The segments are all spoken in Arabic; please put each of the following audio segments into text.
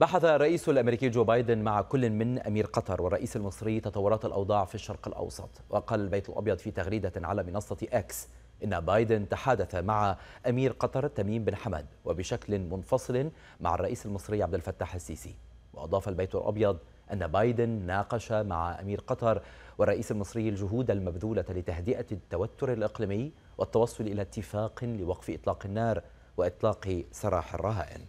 بحث الرئيس الامريكي جو بايدن مع كل من امير قطر والرئيس المصري تطورات الاوضاع في الشرق الاوسط وقال البيت الابيض في تغريده على منصه اكس ان بايدن تحادث مع امير قطر تميم بن حمد وبشكل منفصل مع الرئيس المصري عبد الفتاح السيسي واضاف البيت الابيض ان بايدن ناقش مع امير قطر والرئيس المصري الجهود المبذوله لتهدئه التوتر الاقليمي والتوصل الى اتفاق لوقف اطلاق النار واطلاق سراح الرهائن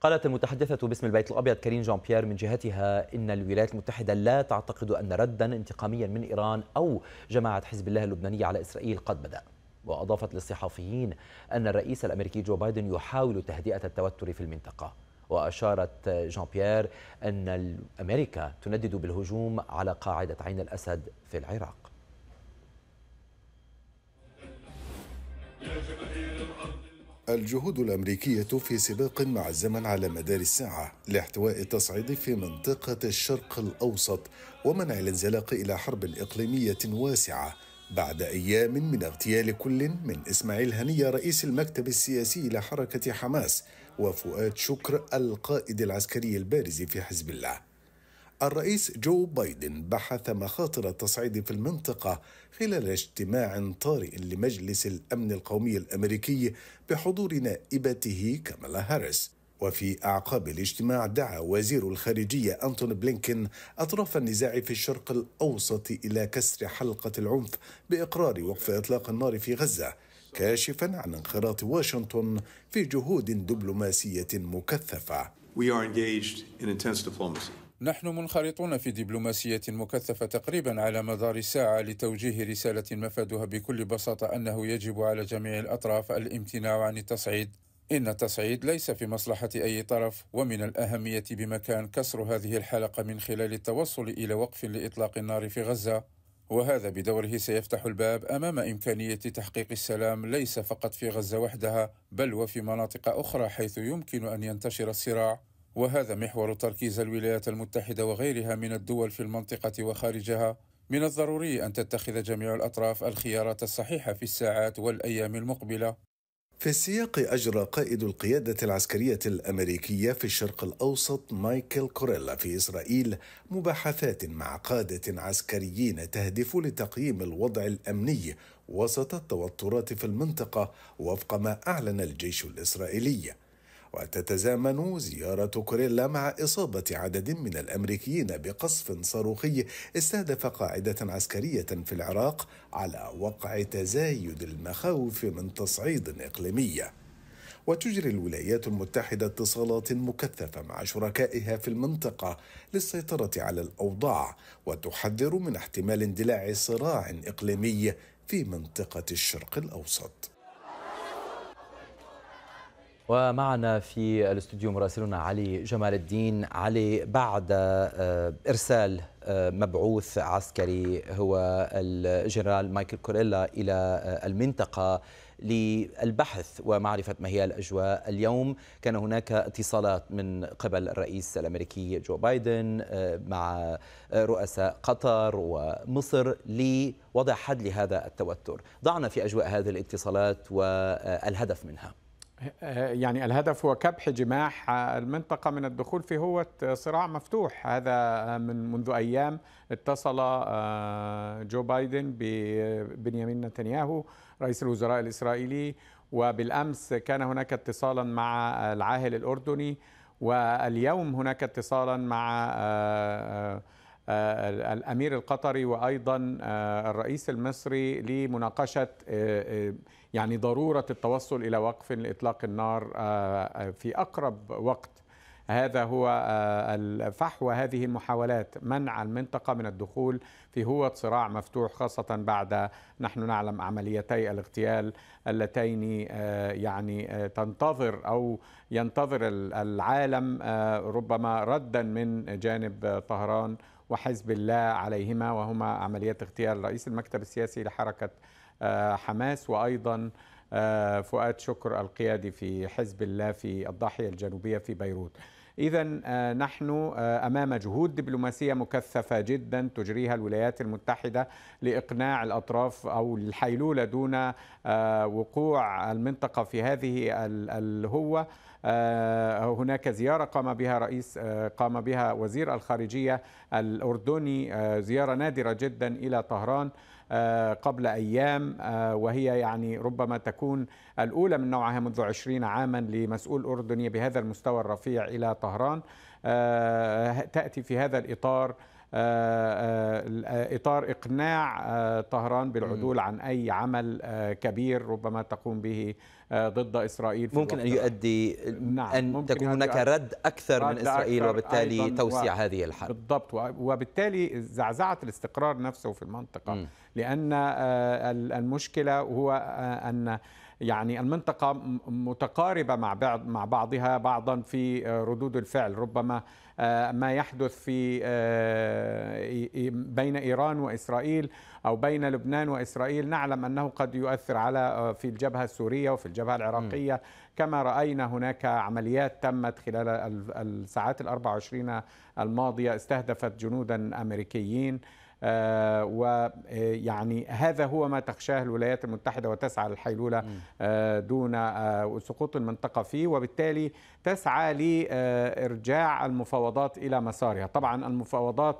قالت المتحدثة باسم البيت الأبيض كارين جون بيير من جهتها إن الولايات المتحدة لا تعتقد أن ردا انتقاميا من إيران أو جماعة حزب الله اللبنانية على إسرائيل قد بدأ وأضافت للصحفيين أن الرئيس الأمريكي جو بايدن يحاول تهدئة التوتر في المنطقة وأشارت جون بيير أن أمريكا تندد بالهجوم على قاعدة عين الأسد في العراق الجهود الأمريكية في سباق مع الزمن على مدار الساعة لاحتواء التصعيد في منطقة الشرق الأوسط ومنع الانزلاق إلى حرب إقليمية واسعة بعد أيام من اغتيال كل من إسماعيل هنية رئيس المكتب السياسي لحركة حماس وفؤاد شكر القائد العسكري البارز في حزب الله. الرئيس جو بايدن بحث مخاطر التصعيد في المنطقة خلال اجتماع طارئ لمجلس الأمن القومي الأمريكي بحضور نائبته كامالا هاريس وفي أعقاب الاجتماع دعا وزير الخارجية أنتون بلينكين أطراف النزاع في الشرق الأوسط إلى كسر حلقة العنف بإقرار وقف إطلاق النار في غزة كاشفا عن انخراط واشنطن في جهود دبلوماسية مكثفة. We are engaged in intense diplomacy. نحن منخرطون في دبلوماسية مكثفة تقريبا على مدار ساعة لتوجيه رسالة مفادها بكل بساطة أنه يجب على جميع الأطراف الامتناع عن التصعيد إن التصعيد ليس في مصلحة أي طرف ومن الأهمية بمكان كسر هذه الحلقة من خلال التوصل إلى وقف لإطلاق النار في غزة وهذا بدوره سيفتح الباب أمام إمكانية تحقيق السلام ليس فقط في غزة وحدها بل وفي مناطق أخرى حيث يمكن أن ينتشر الصراع وهذا محور تركيز الولايات المتحدة وغيرها من الدول في المنطقة وخارجها من الضروري أن تتخذ جميع الأطراف الخيارات الصحيحة في الساعات والأيام المقبلة في السياق أجرى قائد القيادة العسكرية الأمريكية في الشرق الأوسط مايكل كوريلا في إسرائيل مباحثات مع قادة عسكريين تهدف لتقييم الوضع الأمني وسط التوترات في المنطقة وفق ما أعلن الجيش الإسرائيلي. وتتزامن زيارة كوريلا مع إصابة عدد من الأمريكيين بقصف صاروخي استهدف قاعدة عسكرية في العراق على وقع تزايد المخاوف من تصعيد إقليمي وتجري الولايات المتحدة اتصالات مكثفة مع شركائها في المنطقة للسيطرة على الأوضاع وتحذر من احتمال اندلاع صراع إقليمي في منطقة الشرق الأوسط ومعنا في الاستوديو مراسلنا علي جمال الدين علي بعد آه، ارسال آه، مبعوث عسكري هو الجنرال مايكل كوريلا الى آه، المنطقه للبحث ومعرفة ما هي الأجواء اليوم كان هناك اتصالات من قبل الرئيس الأمريكي جو بايدن مع رؤساء قطر ومصر لوضع حد لهذا التوتر ضعنا في أجواء هذه الاتصالات والهدف منها آه، يعني الهدف هو كبح جماح آه، المنطقة من الدخول في هوة صراع مفتوح هذا من منذ أيام اتصل آه، جو بايدن ببنيامين نتنياهو رئيس الوزراء الإسرائيلي وبالأمس كان هناك اتصالا مع العاهل الأردني واليوم هناك اتصالا مع آه، الامير القطري وايضا آه، الرئيس المصري لمناقشه آه، يعني ضروره التوصل الى وقف لاطلاق النار في اقرب وقت هذا هو فحوى هذه المحاولات منع المنطقة من الدخول في هو صراع مفتوح خاصة بعد نحن نعلم عمليتي الاغتيال اللتين يعني تنتظر أو ينتظر العالم ربما ردا من جانب طهران وحزب الله عليهما وهما عمليات اغتيال رئيس المكتب السياسي لحركة آه، حماس وأيضا آه، فؤاد شكر القيادي في حزب الله في الضاحية الجنوبية في بيروت إذا آه، نحن آه، أمام جهود دبلوماسية مكثفة جدا تجريها الولايات المتحدة لإقناع الأطراف أو الحيلولة دون آه، وقوع المنطقة في هذه الهوة هناك زيارة قام بها رئيس قام بها وزير الخارجية الأردني زيارة نادرة جدا إلى طهران آه، قبل أيام آه، وهي يعني ربما تكون الأولى من نوعها منذ عشرين عاما لمسؤول أردني بهذا المستوى الرفيع إلى طهران آه، تأتي في هذا الإطار آه، آه، آه، إطار إقناع طهران بالعدول عن أي عمل كبير ربما تقوم به ضد إسرائيل ممكن أن يؤدي نعم أن تكون هناك رد أكثر رد من إسرائيل أكثر وبالتالي توسيع و... هذه الحرب بالضبط وبالتالي زعزعة الاستقرار نفسه في المنطقة م. لأن المشكلة هو أن يعني المنطقة متقاربة مع بعض مع بعضها بعضا في آه، ردود الفعل ربما آه، ما يحدث في آه، بين إيران وإسرائيل أو بين لبنان وإسرائيل نعلم أنه قد يؤثر على في الجبهة السورية وفي الجبهة العراقية م. كما رأينا هناك عمليات تمت خلال الساعات الأربع 24 الماضية استهدفت جنودا أمريكيين آه، ويعني آه، هذا هو ما تخشاه الولايات المتحدة وتسعى للحيلولة آه، دون سقوط المنطقة فيه وبالتالي تسعى لإرجاع المفاوضات إلى مسارها طبعا المفاوضات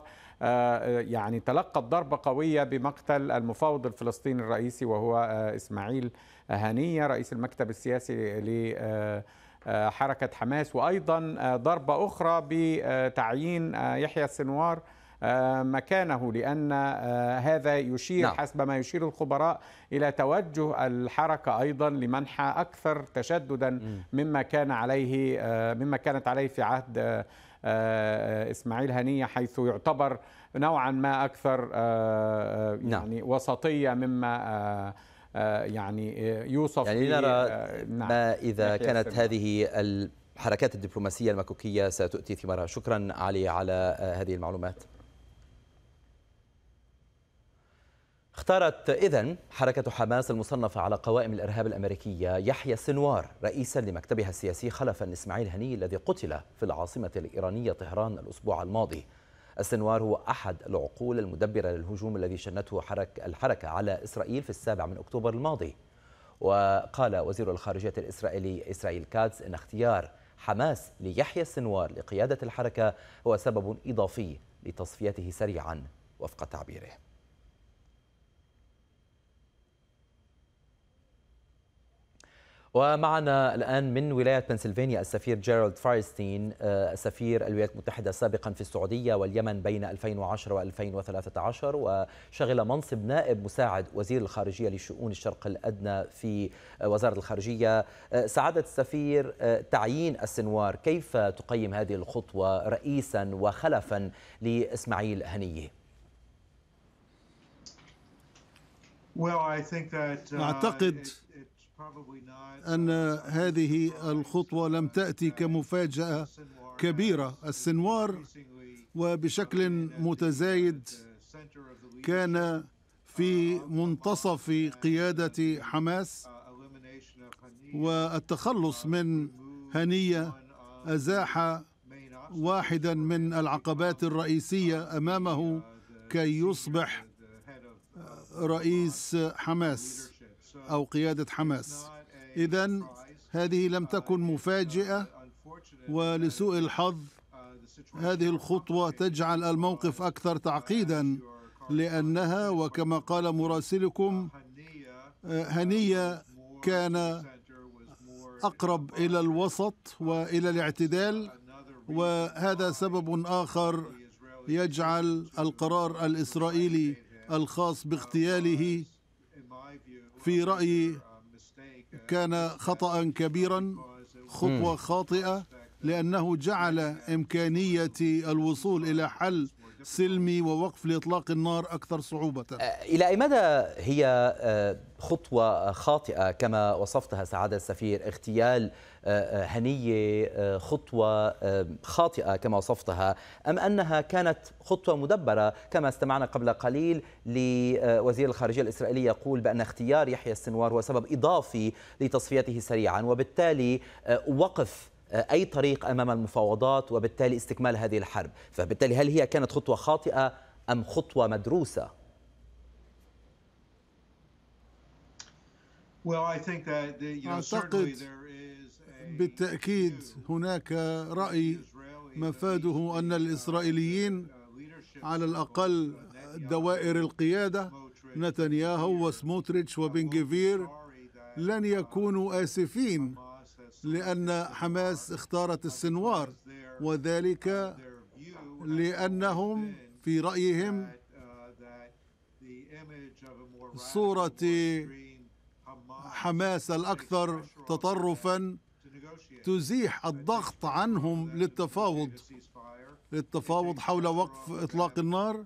يعني تلقت ضربة قوية بمقتل المفاوض الفلسطيني الرئيسي وهو إسماعيل هنية رئيس المكتب السياسي لحركة حماس وأيضا ضربة أخرى بتعيين يحيى السنوار آه، مكانه لأن آه، هذا يشير نعم. حسب ما يشير الخبراء إلى توجه الحركة أيضا لمنحى أكثر تشددا مما كان عليه آه، مما كانت عليه في عهد اسماعيل هنيه حيث يعتبر نوعا ما اكثر نعم. يعني نعم. وسطيه مما يعني يوصف يعني نرى نعم. ما اذا كانت هذه الحركات الدبلوماسيه المكوكيه ستؤتي ثمارها شكرا علي على هذه المعلومات اختارت إذا حركة حماس المصنفة على قوائم الإرهاب الأمريكية يحيى السنوار رئيسا لمكتبها السياسي خلفا إسماعيل هني الذي قتل في العاصمة الإيرانية طهران الأسبوع الماضي السنوار هو أحد العقول المدبرة للهجوم الذي شنته حرك الحركة على إسرائيل في السابع من أكتوبر الماضي وقال وزير الخارجية الإسرائيلي إسرائيل كاتز إن اختيار حماس ليحيى السنوار لقيادة الحركة هو سبب إضافي لتصفيته سريعا وفق تعبيره ومعنا الآن من ولاية بنسلفانيا السفير جيرالد فايرستين آه، سفير الولايات المتحدة سابقا في السعودية واليمن بين 2010 و 2013 وشغل منصب نائب مساعد وزير الخارجية لشؤون الشرق الأدنى في آه، وزارة الخارجية آه، سعادة السفير تعيين السنوار كيف تقيم هذه الخطوة رئيسا وخلفا لإسماعيل هنيه أعتقد uh, ان هذه الخطوه لم تاتي كمفاجاه كبيره السنوار وبشكل متزايد كان في منتصف قياده حماس والتخلص من هنيه ازاح واحدا من العقبات الرئيسيه امامه كي يصبح رئيس حماس أو قيادة حماس إذا هذه لم تكن مفاجئة ولسوء الحظ هذه الخطوة تجعل الموقف أكثر تعقيدا لأنها وكما قال مراسلكم هنية كان أقرب إلى الوسط وإلى الاعتدال وهذا سبب آخر يجعل القرار الإسرائيلي الخاص باغتياله في رايي كان خطا كبيرا خطوه خاطئه لانه جعل امكانيه الوصول الى حل سلمي ووقف لإطلاق النار أكثر صعوبة أه، إلى أي مدى هي أه، خطوة خاطئة كما وصفتها سعادة السفير اغتيال أه، هنية خطوة خاطئة كما وصفتها أم أنها كانت خطوة مدبرة كما استمعنا قبل قليل لوزير الخارجية الإسرائيلي يقول بأن اختيار يحيى السنوار هو سبب إضافي لتصفيته سريعا وبالتالي وقف آه، أي طريق أمام المفاوضات وبالتالي استكمال هذه الحرب فبالتالي هل هي كانت خطوة خاطئة أم خطوة مدروسة؟ أعتقد بالتأكيد هناك رأي مفاده أن uh, الإسرائيليين على الأقل دوائر القيادة نتنياهو وسموتريتش وبنجفير لن يكونوا آسفين لأن حماس اختارت السنوار وذلك لأنهم في رأيهم صورة حماس الأكثر تطرفا تزيح الضغط عنهم للتفاوض للتفاوض حول وقف إطلاق النار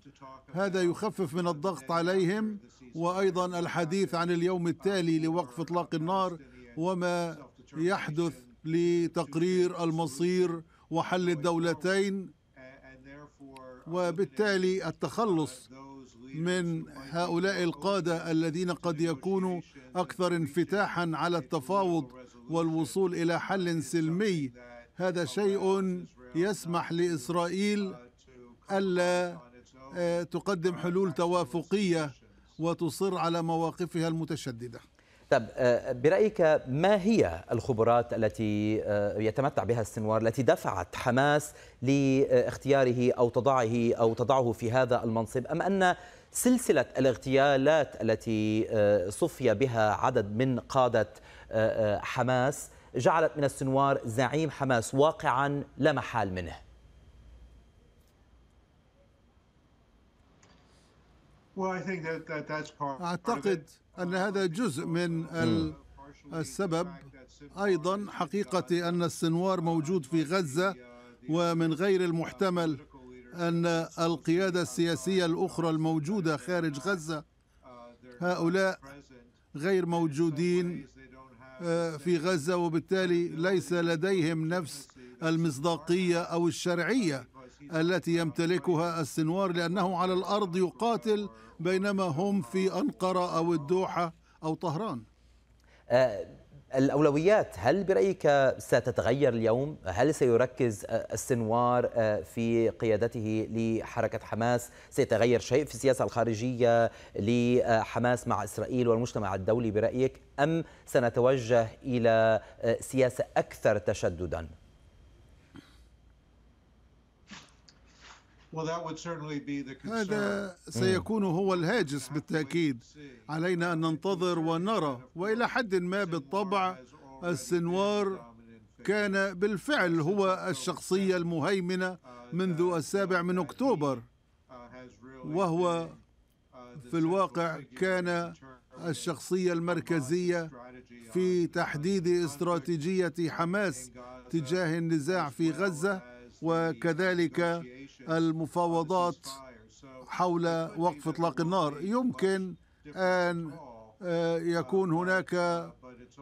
هذا يخفف من الضغط عليهم وأيضا الحديث عن اليوم التالي لوقف إطلاق النار وما يحدث لتقرير المصير وحل الدولتين وبالتالي التخلص من هؤلاء القاده الذين قد يكونوا اكثر انفتاحا على التفاوض والوصول الى حل سلمي هذا شيء يسمح لاسرائيل الا آه، تقدم حلول توافقيه وتصر على مواقفها المتشدده طب آه، برأيك ما هي الخبرات التي آه، يتمتع بها السنوار التي دفعت حماس لاختياره أو تضعه أو تضعه في هذا المنصب أم أن سلسلة الاغتيالات التي آه، صفي بها عدد من قادة حماس جعلت من السنوار زعيم حماس واقعا لا محال منه أعتقد أن هذا جزء من السبب أيضا حقيقة أن السنوار موجود في غزة ومن غير المحتمل أن القيادة السياسية الأخرى الموجودة خارج غزة هؤلاء غير موجودين آه، في غزة وبالتالي ليس لديهم نفس المصداقية أو الشرعية التي يمتلكها السنوار لأنه على الأرض يقاتل بينما هم في أنقرة أو الدوحة أو طهران آه، الأولويات هل برأيك ستتغير اليوم؟ هل سيركز آه، السنوار آه، في قيادته لحركة حماس؟ سيتغير شيء في السياسة الخارجية لحماس مع إسرائيل والمجتمع الدولي برأيك؟ أم سنتوجه إلى سياسة أكثر تشدداً؟ هذا سيكون هو الهاجس بالتأكيد علينا أن ننتظر ونرى وإلى حد ما بالطبع السنوار كان بالفعل هو الشخصية المهيمنة منذ السابع من أكتوبر وهو في الواقع كان الشخصية المركزية في تحديد استراتيجية حماس تجاه النزاع في غزة وكذلك المفاوضات حول وقف اطلاق النار يمكن ان آه، يكون هناك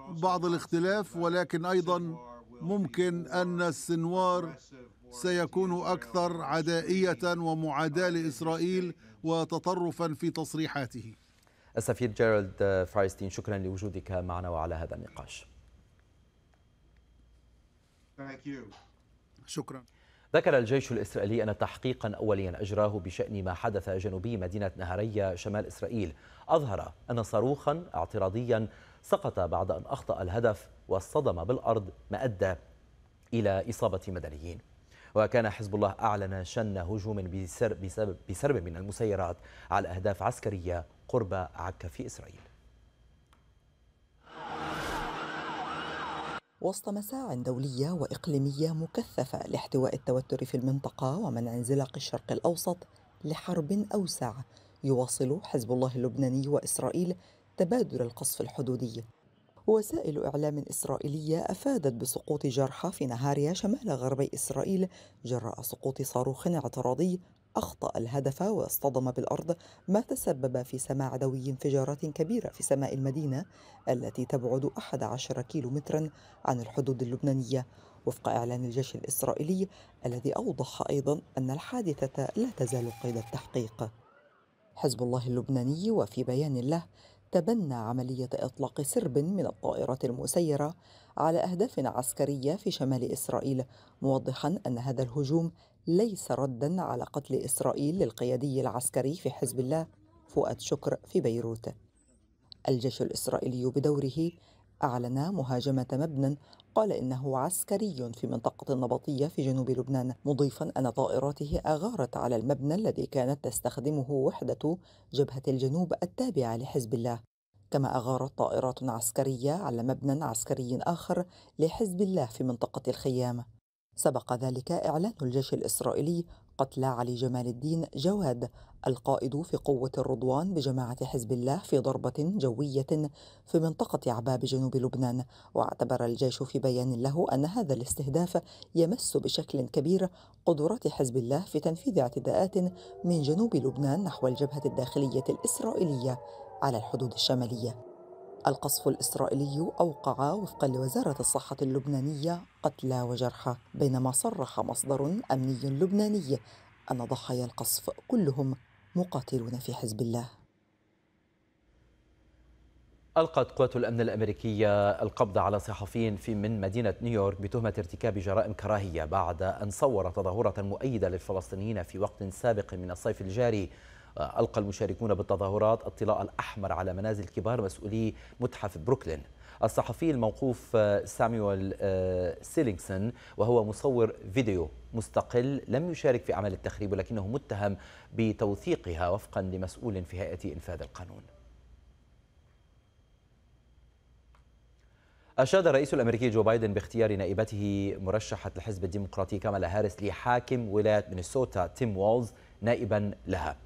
بعض الاختلاف ولكن ايضا ممكن ان السنوار سيكون اكثر عدائيه ومعاداه لاسرائيل وتطرفا في تصريحاته السفير جيرالد آه، فايرستين شكرا لوجودك معنا وعلى هذا النقاش شكرا ذكر الجيش الإسرائيلي أن تحقيقا أوليا أجراه بشأن ما حدث جنوبي مدينة نهرية شمال إسرائيل أظهر أن صاروخا اعتراضيا سقط بعد أن أخطأ الهدف واصطدم بالأرض ما أدى إلى إصابة مدنيين وكان حزب الله أعلن شن هجوم بسرب, بسبب, بسرب من المسيرات على أهداف عسكرية قرب عكا في إسرائيل وسط مساع دولية وإقليمية مكثفة لاحتواء التوتر في المنطقة ومنع انزلاق الشرق الأوسط لحرب أوسع يواصل حزب الله اللبناني وإسرائيل تبادل القصف الحدودي وسائل إعلام إسرائيلية أفادت بسقوط جرحى في نهاريا شمال غربي إسرائيل جراء سقوط صاروخ اعتراضي أخطأ الهدف واصطدم بالأرض ما تسبب في سماع دوي انفجارات كبيرة في سماء المدينة التي تبعد 11 كيلو مترا عن الحدود اللبنانية وفق إعلان الجيش الإسرائيلي الذي أوضح أيضا أن الحادثة لا تزال قيد التحقيق حزب الله اللبناني وفي بيان له تبنى عملية إطلاق سرب من الطائرات المسيرة على أهداف عسكرية في شمال إسرائيل موضحا أن هذا الهجوم ليس ردا على قتل إسرائيل للقيادي العسكري في حزب الله فؤاد شكر في بيروت الجيش الإسرائيلي بدوره أعلن مهاجمة مبنى قال إنه عسكري في منطقة النبطية في جنوب لبنان مضيفا أن طائراته أغارت على المبنى الذي كانت تستخدمه وحدة جبهة الجنوب التابعة لحزب الله كما أغارت طائرات عسكرية على مبنى عسكري آخر لحزب الله في منطقة الخيام سبق ذلك إعلان الجيش الإسرائيلي قتل علي جمال الدين جواد القائد في قوة الرضوان بجماعة حزب الله في ضربة جوية في منطقة عباب جنوب لبنان واعتبر الجيش في بيان له أن هذا الاستهداف يمس بشكل كبير قدرات حزب الله في تنفيذ اعتداءات من جنوب لبنان نحو الجبهة الداخلية الإسرائيلية على الحدود الشمالية القصف الإسرائيلي أوقع وفقا لوزارة الصحة اللبنانية قتلى وجرحى بينما صرح مصدر أمني لبناني أن ضحايا القصف كلهم مقاتلون في حزب الله ألقت قوات الأمن الأمريكية القبض على صحفيين في من مدينة نيويورك بتهمة ارتكاب جرائم كراهية بعد أن صور تظاهرة مؤيدة للفلسطينيين في وقت سابق من الصيف الجاري آه، ألقى المشاركون بالتظاهرات الطلاء الأحمر على منازل كبار مسؤولي متحف بروكلين الصحفي الموقوف آه، سامويل آه، سيلينغسون وهو مصور فيديو مستقل لم يشارك في عمل التخريب ولكنه متهم بتوثيقها وفقا لمسؤول في هيئة إنفاذ القانون أشاد الرئيس الأمريكي جو بايدن باختيار نائبته مرشحة الحزب الديمقراطي كامالا هاريس لحاكم ولاية مينيسوتا تيم وولز نائبا لها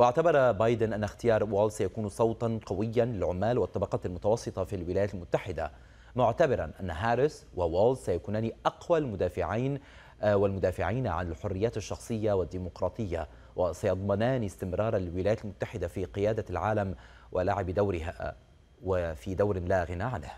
واعتبر بايدن أن اختيار وول سيكون صوتا قويا للعمال والطبقات المتوسطة في الولايات المتحدة معتبرا أن هاريس وول سيكونان أقوى المدافعين آه، والمدافعين عن الحريات الشخصية والديمقراطية وسيضمنان استمرار الولايات المتحدة في قيادة العالم ولعب دورها آه، وفي دور لا غنى عنه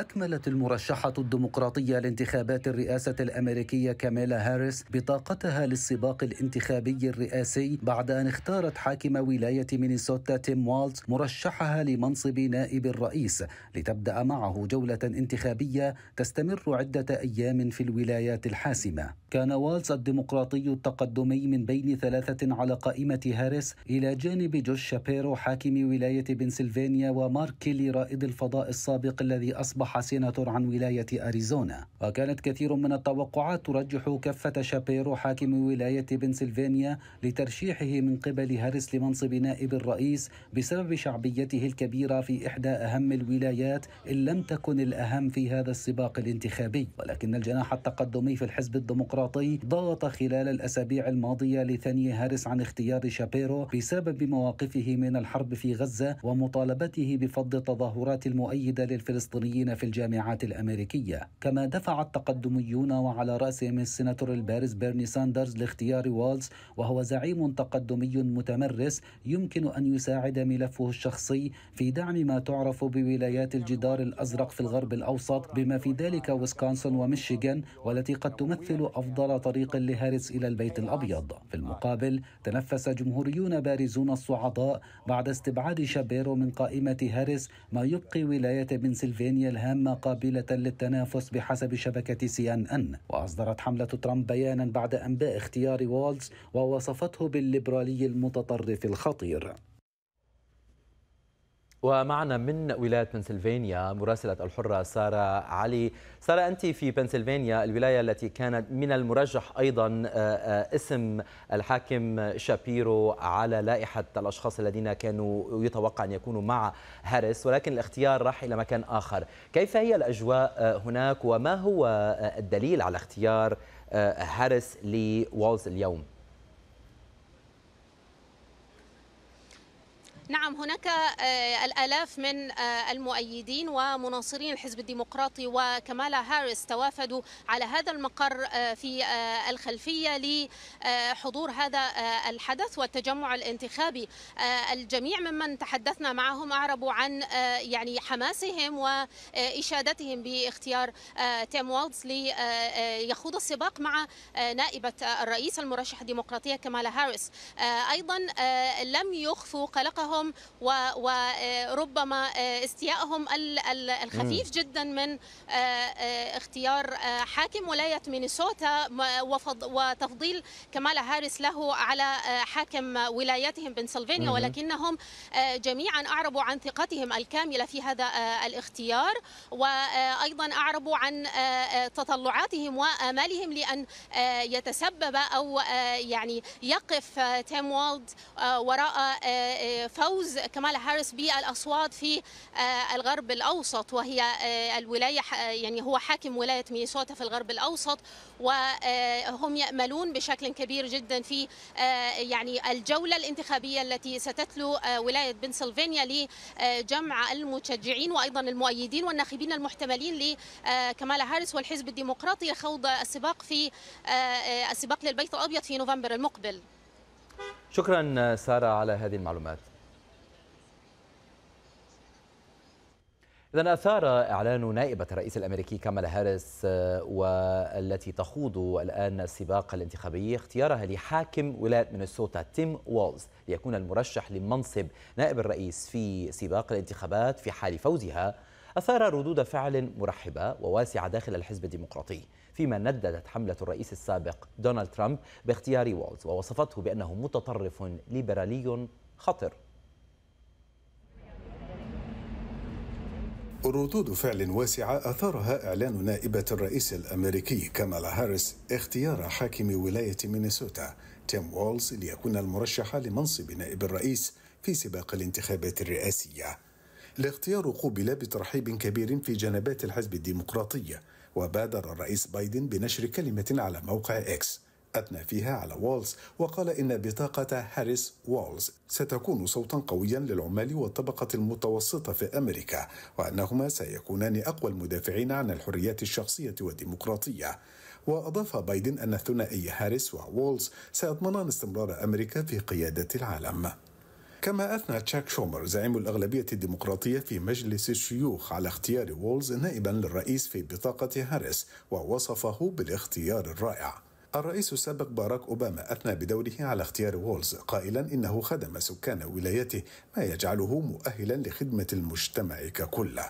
أكملت المرشحة الديمقراطية لانتخابات الرئاسة الأمريكية كاميلا هاريس بطاقتها للسباق الانتخابي الرئاسي بعد أن اختارت حاكم ولاية مينيسوتا تيم والز مرشحها لمنصب نائب الرئيس لتبدأ معه جولة انتخابية تستمر عدة أيام في الولايات الحاسمة كان والز الديمقراطي التقدمي من بين ثلاثة على قائمة هاريس إلى جانب جوش شابيرو حاكم ولاية بنسلفانيا ومارك كيلي رائد الفضاء السابق الذي أصبح أصبح سيناتور عن ولاية أريزونا وكانت كثير من التوقعات ترجح كفة شابيرو حاكم ولاية بنسلفانيا لترشيحه من قبل هاريس لمنصب نائب الرئيس بسبب شعبيته الكبيرة في إحدى أهم الولايات إن لم تكن الأهم في هذا السباق الانتخابي ولكن الجناح التقدمي في الحزب الديمقراطي ضغط خلال الأسابيع الماضية لثني هاريس عن اختيار شابيرو بسبب مواقفه من الحرب في غزة ومطالبته بفض التظاهرات المؤيدة للفلسطينيين في الجامعات الأمريكية كما دفع التقدميون وعلى رأسهم السناتور البارز بيرني ساندرز لاختيار والز وهو زعيم تقدمي متمرس يمكن أن يساعد ملفه الشخصي في دعم ما تعرف بولايات الجدار الأزرق في الغرب الأوسط بما في ذلك ويسكونسن وميشيغان والتي قد تمثل أفضل طريق لهاريس إلى البيت الأبيض في المقابل تنفس جمهوريون بارزون الصعداء بعد استبعاد شابيرو من قائمة هاريس ما يبقي ولاية بنسلفانيا الهامة قابلة للتنافس بحسب شبكة سي ان ان وأصدرت حملة ترامب بيانا بعد أنباء اختيار والز ووصفته بالليبرالي المتطرف الخطير ومعنا من ولايه بنسلفانيا مراسله الحره ساره علي، ساره انت في بنسلفانيا الولايه التي كانت من المرجح ايضا آه، آه، اسم الحاكم شابيرو على لائحه الاشخاص الذين كانوا يتوقع ان يكونوا مع هاريس ولكن الاختيار راح الى مكان اخر، كيف هي الاجواء آه، هناك وما هو الدليل على اختيار هاريس لوالز اليوم؟ نعم هناك آه، الآلاف من آه، المؤيدين ومناصرين الحزب الديمقراطي وكمالا هاريس توافدوا على هذا المقر آه، في الخلفية لحضور هذا الحدث والتجمع الانتخابي الجميع ممن تحدثنا معهم أعربوا عن يعني حماسهم وإشادتهم باختيار تيم والتز ليخوض السباق مع نائبة الرئيس المرشحة الديمقراطية كمالا هاريس أيضا لم يخفوا قلقهم تفكيرهم وربما آه، آه، استيائهم الخفيف جدا من آه، اختيار حاكم ولاية مينيسوتا وتفضيل كمالا هاريس له على حاكم ولايتهم بنسلفانيا ولكنهم جميعا أعربوا عن ثقتهم الكاملة في هذا الاختيار وأيضا أعربوا عن تطلعاتهم وآمالهم لأن يتسبب أو يعني يقف تيم والد وراء فوز فوز كمالا هاريس بالاصوات في آه، الغرب الاوسط وهي آه، الولايه آه، يعني هو حاكم ولايه مينيسوتا في الغرب الاوسط وهم ياملون بشكل كبير جدا في يعني الجوله الانتخابيه التي ستتلو ولايه بنسلفانيا لجمع المشجعين وايضا المؤيدين والناخبين المحتملين لكمالا هاريس والحزب الديمقراطي خوض السباق في السباق للبيت الابيض في نوفمبر المقبل شكرا ساره على هذه المعلومات إذا أثار إعلان نائبة الرئيس الأمريكي كامالا هاريس آه، والتي تخوض الآن السباق الانتخابي اختيارها لحاكم ولاية مينيسوتا تيم وولز ليكون المرشح لمنصب نائب الرئيس في سباق الانتخابات في حال فوزها أثار ردود فعل مرحبة وواسعة داخل الحزب الديمقراطي فيما نددت حملة الرئيس السابق دونالد ترامب باختيار وولز ووصفته بأنه متطرف ليبرالي خطر ردود فعل واسعة أثارها إعلان نائبة الرئيس الأمريكي كامالا هاريس اختيار حاكم ولاية مينيسوتا تيم وولز ليكون المرشح لمنصب نائب الرئيس في سباق الانتخابات الرئاسية. الاختيار قوبل بترحيب كبير في جنبات الحزب الديمقراطي وبادر الرئيس بايدن بنشر كلمة على موقع إكس أثنى فيها على وولز وقال إن بطاقة هاريس وولز ستكون صوتا قويا للعمال والطبقة المتوسطة في أمريكا وأنهما سيكونان أقوى المدافعين عن الحريات الشخصية والديمقراطية وأضاف بايدن أن الثنائي هاريس وولز سيضمنان استمرار أمريكا في قيادة العالم كما أثنى تشاك شومر زعيم الأغلبية الديمقراطية في مجلس الشيوخ على اختيار وولز نائبا للرئيس في بطاقة هاريس ووصفه بالاختيار الرائع الرئيس السابق باراك أوباما أثنى بدوره على اختيار وولز قائلا إنه خدم سكان ولايته ما يجعله مؤهلا لخدمة المجتمع ككل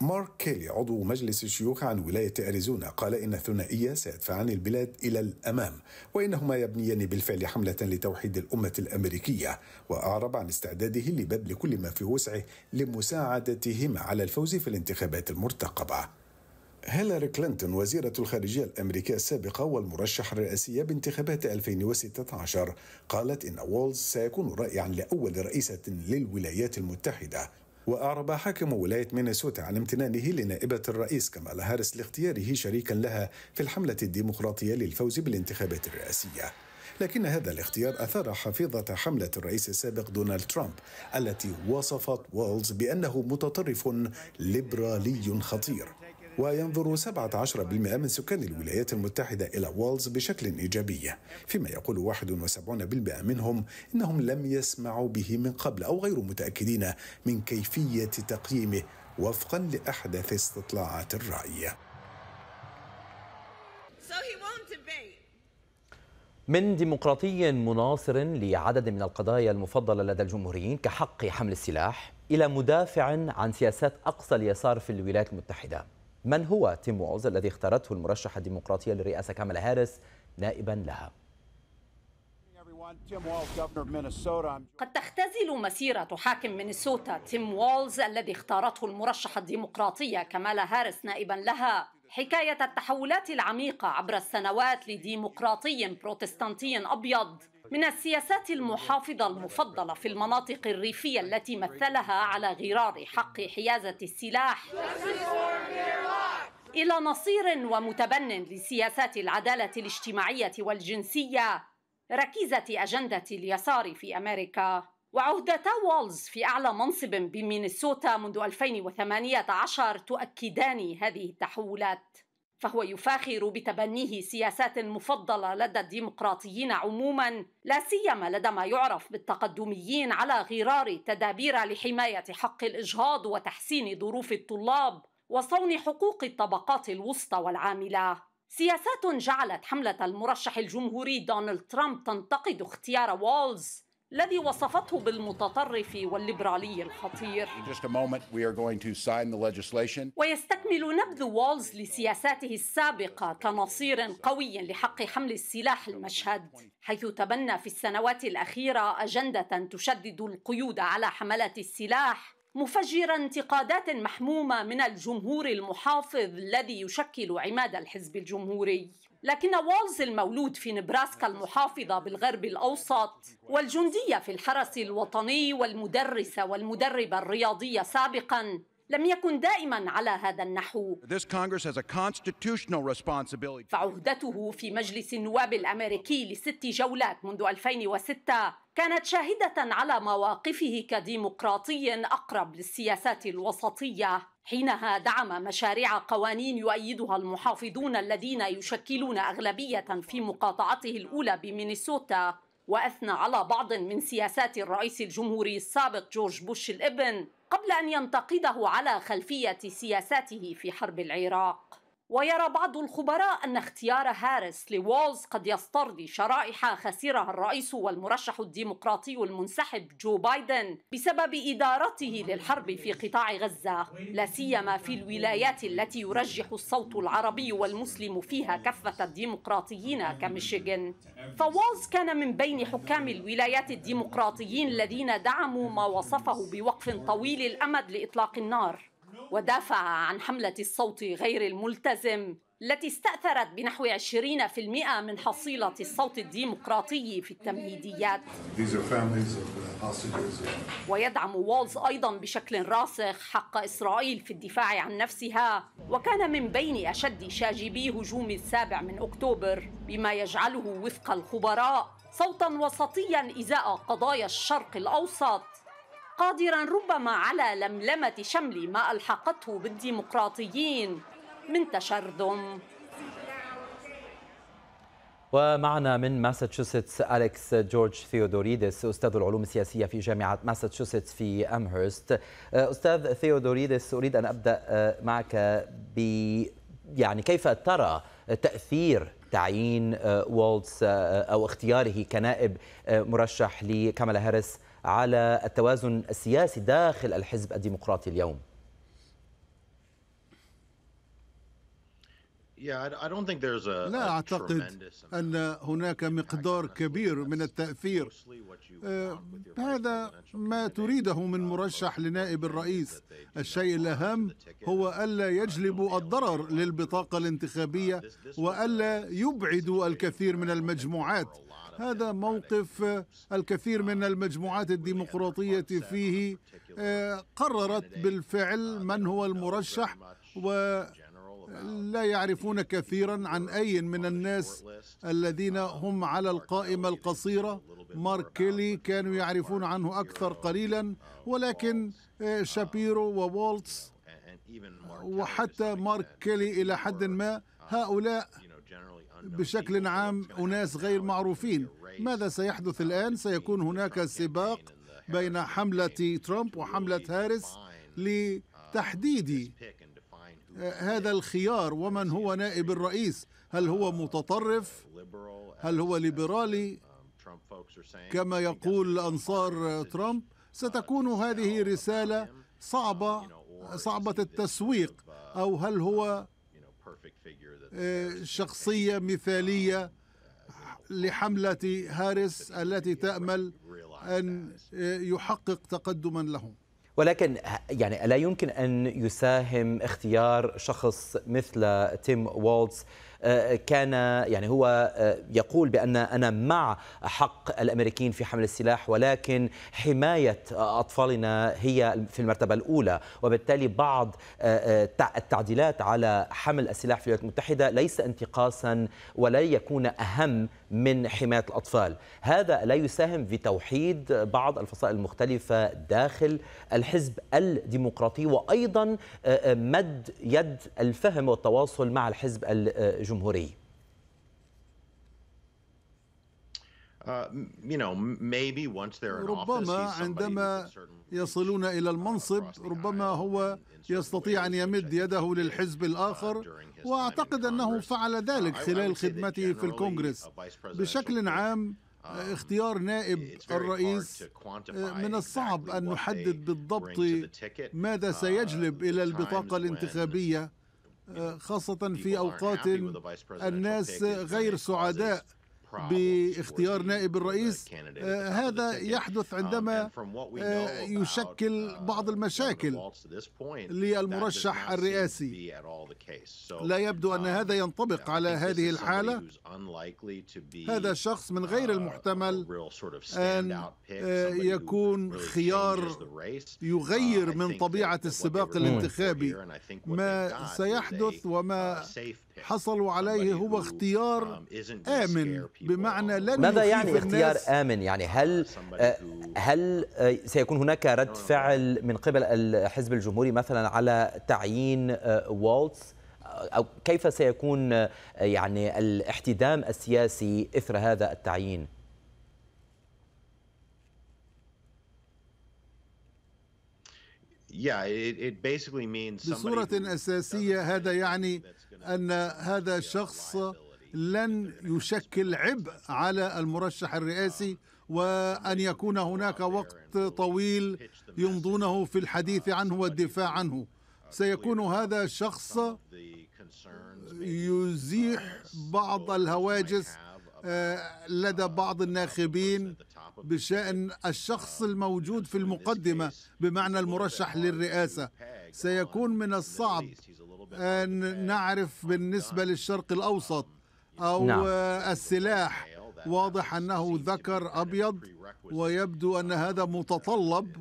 مارك كيلي عضو مجلس الشيوخ عن ولاية أريزونا قال إن الثنائية سيدفعان البلاد إلى الأمام وإنهما يبنيان بالفعل حملة لتوحيد الأمة الأمريكية وأعرب عن استعداده لبذل كل ما في وسعه لمساعدتهما على الفوز في الانتخابات المرتقبة هيلاري كلينتون وزيرة الخارجية الأمريكية السابقة والمرشحة الرئاسية بانتخابات 2016 قالت إن وولز سيكون رائعا لأول رئيسة للولايات المتحدة وأعرب حاكم ولاية مينيسوتا عن امتنانه لنائبة الرئيس كمال هارس لاختياره شريكا لها في الحملة الديمقراطية للفوز بالانتخابات الرئاسية لكن هذا الاختيار أثار حفيظة حملة الرئيس السابق دونالد ترامب التي وصفت وولز بأنه متطرف ليبرالي خطير وينظر 17% من سكان الولايات المتحدة إلى وولز بشكل إيجابي فيما يقول 71% منهم إنهم لم يسمعوا به من قبل أو غير متأكدين من كيفية تقييمه وفقا لأحدث استطلاعات الرأي من ديمقراطي مناصر لعدد من القضايا المفضلة لدى الجمهوريين كحق حمل السلاح إلى مدافع عن سياسات أقصى اليسار في الولايات المتحدة من هو تيم وولز الذي اختارته المرشحة الديمقراطية للرئاسة كامالا هاريس نائبا لها قد تختزل مسيرة حاكم مينيسوتا تيم وولز الذي اختارته المرشحة الديمقراطية كمالا هاريس نائبا لها حكاية التحولات العميقة عبر السنوات لديمقراطي بروتستانتي أبيض من السياسات المحافظة المفضلة في المناطق الريفية التي مثلها على غرار حق حيازة السلاح إلى نصير ومتبن لسياسات العدالة الاجتماعية والجنسية ركيزة أجندة اليسار في أمريكا وعهدتا وولز في أعلى منصب بمينيسوتا منذ 2018 تؤكدان هذه التحولات فهو يفاخر بتبنيه سياسات مفضله لدى الديمقراطيين عموما لا سيما لدى ما يعرف بالتقدميين على غرار تدابير لحمايه حق الاجهاض وتحسين ظروف الطلاب وصون حقوق الطبقات الوسطى والعامله سياسات جعلت حمله المرشح الجمهوري دونالد ترامب تنتقد اختيار والز الذي وصفته بالمتطرف والليبرالي الخطير ويستكمل نبذ وولز لسياساته السابقة كنصير قوي لحق حمل السلاح المشهد حيث تبنى في السنوات الأخيرة أجندة تشدد القيود على حملة السلاح مفجرا انتقادات محمومة من الجمهور المحافظ الذي يشكل عماد الحزب الجمهوري لكن وولز المولود في نبراسكا المحافظة بالغرب الأوسط والجندية في الحرس الوطني والمدرسة والمدربة الرياضية سابقاً لم يكن دائما على هذا النحو فعهدته في مجلس النواب الامريكي لست جولات منذ 2006 كانت شاهده على مواقفه كديمقراطي اقرب للسياسات الوسطيه حينها دعم مشاريع قوانين يؤيدها المحافظون الذين يشكلون اغلبيه في مقاطعته الاولى بمينيسوتا واثنى على بعض من سياسات الرئيس الجمهوري السابق جورج بوش الابن قبل أن ينتقده على خلفية سياساته في حرب العراق ويرى بعض الخبراء أن اختيار هاريس لوولز قد يسترضي شرائح خسرها الرئيس والمرشح الديمقراطي المنسحب جو بايدن بسبب إدارته للحرب في قطاع غزة لا سيما في الولايات التي يرجح الصوت العربي والمسلم فيها كفة الديمقراطيين كميشيغن فوولز كان من بين حكام الولايات الديمقراطيين الذين دعموا ما وصفه بوقف طويل الأمد لإطلاق النار ودافع عن حملة الصوت غير الملتزم التي استأثرت بنحو 20% من حصيلة الصوت الديمقراطي في التمهيديات uh, ويدعم وولز أيضا بشكل راسخ حق إسرائيل في الدفاع عن نفسها وكان من بين أشد شاجبي هجوم السابع من أكتوبر بما يجعله وفق الخبراء صوتا وسطيا إزاء قضايا الشرق الأوسط قادرا ربما على لملمة شمل ما ألحقته بالديمقراطيين من تشرذم ومعنا من ماساتشوستس أليكس جورج ثيودوريدس أستاذ العلوم السياسية في جامعة ماساتشوستس في أمهرست أه، أستاذ ثيودوريدس أريد أن أبدأ أه، معك ب يعني كيف ترى تأثير تعيين أه، وولتس أو اختياره كنائب مرشح لكاملا هاريس على التوازن السياسي داخل الحزب الديمقراطي اليوم؟ لا أعتقد أن هناك مقدار كبير من التأثير آه، هذا ما تريده من uh, مرشح لنائب الرئيس الشيء الأهم هو ألا uh, يجلبوا الضرر للبطاقة uh, الانتخابية وألا يبعدوا الكثير من المجموعات هذا موقف آه، الكثير من المجموعات الديمقراطية فيه آه، قررت بالفعل من هو المرشح و لا يعرفون كثيرا عن أي من الناس الذين هم على القائمة القصيرة مارك كيلي كانوا يعرفون عنه أكثر قليلا ولكن آه، شابيرو وولتس وحتى مارك كيلي إلى حد ما هؤلاء بشكل عام أناس غير معروفين ماذا سيحدث الآن سيكون هناك سباق بين حملة ترامب وحملة هاريس لتحديد هذا الخيار ومن هو نائب الرئيس هل هو متطرف هل هو ليبرالي كما يقول أنصار ترامب ستكون هذه رسالة صعبة صعبة التسويق أو هل هو شخصية مثالية لحملة هاريس التي تأمل أن يحقق تقدما لهم ولكن يعني ألا يمكن أن يساهم اختيار شخص مثل تيم والتز آه، آه، كان يعني هو آه، يقول بأن أنا مع حق الأمريكيين في حمل السلاح ولكن حماية أطفالنا هي في المرتبة الأولى وبالتالي بعض التعديلات على حمل السلاح في الولايات المتحدة ليس انتقاصا ولا يكون أهم من حماية الأطفال هذا لا يساهم في توحيد بعض الفصائل المختلفة داخل الحزب الديمقراطي وأيضا مد يد الفهم والتواصل مع الحزب الجمهوري الجمهوري؟ uh, ربما عندما يصلون الى المنصب ربما هو يستطيع ان يمد يده للحزب uh, الاخر واعتقد انه فعل ذلك خلال خدمته في uh, الكونغرس بشكل عام um, آه، اختيار نائب الرئيس آه، من الصعب ان نحدد بالضبط ماذا سيجلب الى البطاقه الانتخابيه خاصة في أوقات الناس غير سعداء باختيار نائب الرئيس آه، هذا يحدث um, عندما آه، يشكل uh, بعض المشاكل للمرشح الرئاسي لا يبدو أن um, هذا ينطبق على هذه الحالة هذا شخص من غير uh, المحتمل أن آه، يكون خيار يغير uh, من طبيعة السباق الانتخابي ما سيحدث وما حصلوا عليه هو اختيار um, آمن بمعنى لن ماذا يعني اختيار آمن يعني هل uh, آه، هل آه، سيكون هناك رد فعل من قبل الحزب الجمهوري مثلا على تعيين آه، والتس أو كيف سيكون يعني الاحتدام السياسي إثر هذا التعيين بصورة أساسية هذا يعني أن هذا الشخص لن يشكل عبء على المرشح الرئاسي وأن يكون هناك وقت طويل يمضونه في الحديث عنه والدفاع عنه سيكون هذا الشخص يزيح بعض الهواجس آه، لدى بعض الناخبين بشأن الشخص الموجود في المقدمة بمعنى المرشح للرئاسة سيكون من الصعب أن نعرف بالنسبة للشرق الأوسط أو نعم. السلاح واضح أنه ذكر أبيض ويبدو أن هذا متطلب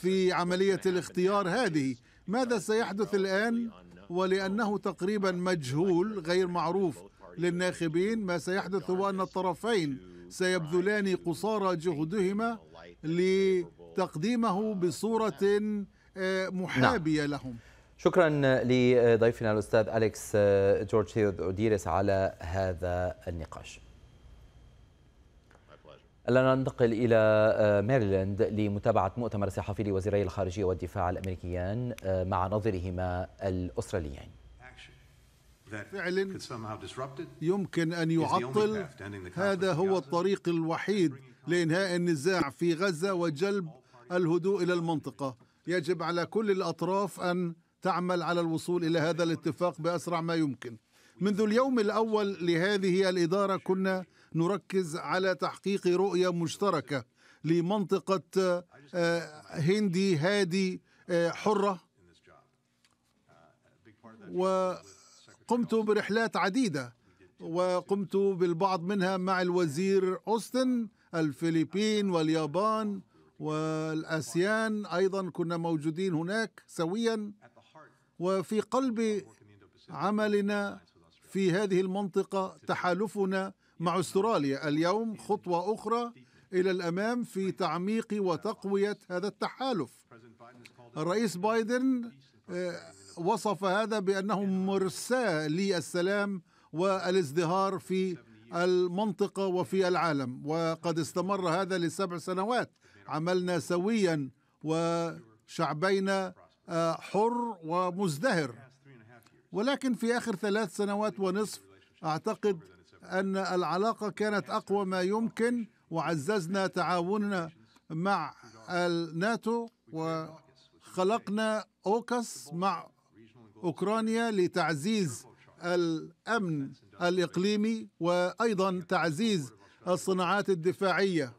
في عملية الاختيار هذه ماذا سيحدث الآن ولأنه تقريبا مجهول غير معروف للناخبين ما سيحدث هو أن الطرفين سيبذلان قصارى جهدهما لتقديمه بصورة آه، نعم. محابية نعم. لهم شكرا لضيفنا الأستاذ أليكس آه، جورج ثيوديريس على هذا النقاش الآن ننتقل إلى آه، ماريلاند لمتابعة مؤتمر صحفي لوزيري الخارجية والدفاع الأمريكيان مع نظرهما الأستراليين فعلا يمكن أن يعطل هذا هو الطريق الوحيد لإنهاء النزاع في غزة وجلب الهدوء إلى المنطقة يجب على كل الأطراف أن تعمل على الوصول إلى هذا الاتفاق بأسرع ما يمكن منذ اليوم الأول لهذه الإدارة كنا نركز على تحقيق رؤية مشتركة لمنطقة آه، هندي هادي آه، حرة وقمت برحلات عديدة وقمت بالبعض منها مع الوزير أوستن الفلبين واليابان والآسيان أيضا كنا موجودين هناك سويا وفي قلب عملنا في هذه المنطقة تحالفنا مع استراليا اليوم خطوة أخرى إلى الأمام في تعميق وتقوية هذا التحالف الرئيس بايدن آه، وصف هذا بأنه مرساة للسلام والازدهار في المنطقة وفي العالم وقد استمر هذا لسبع سنوات عملنا سويا وشعبينا آه، حر ومزدهر ولكن في آخر ثلاث سنوات ونصف أعتقد أن العلاقة كانت أقوى ما يمكن وعززنا تعاوننا مع الناتو وخلقنا أوكس مع أوكرانيا لتعزيز الأمن الإقليمي وأيضا تعزيز الصناعات الدفاعية